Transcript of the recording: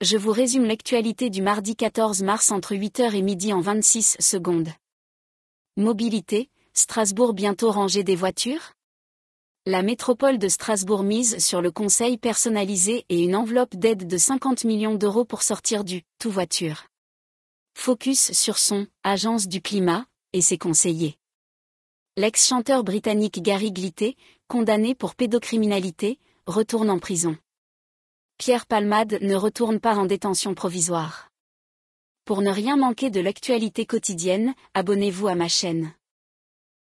je vous résume l'actualité du mardi 14 mars entre 8h et midi en 26 secondes. Mobilité, Strasbourg bientôt rangée des voitures La métropole de Strasbourg mise sur le conseil personnalisé et une enveloppe d'aide de 50 millions d'euros pour sortir du tout voiture. Focus sur son agence du climat et ses conseillers. L'ex-chanteur britannique Gary Glitter, condamné pour pédocriminalité, retourne en prison. Pierre Palmade ne retourne pas en détention provisoire. Pour ne rien manquer de l'actualité quotidienne, abonnez-vous à ma chaîne.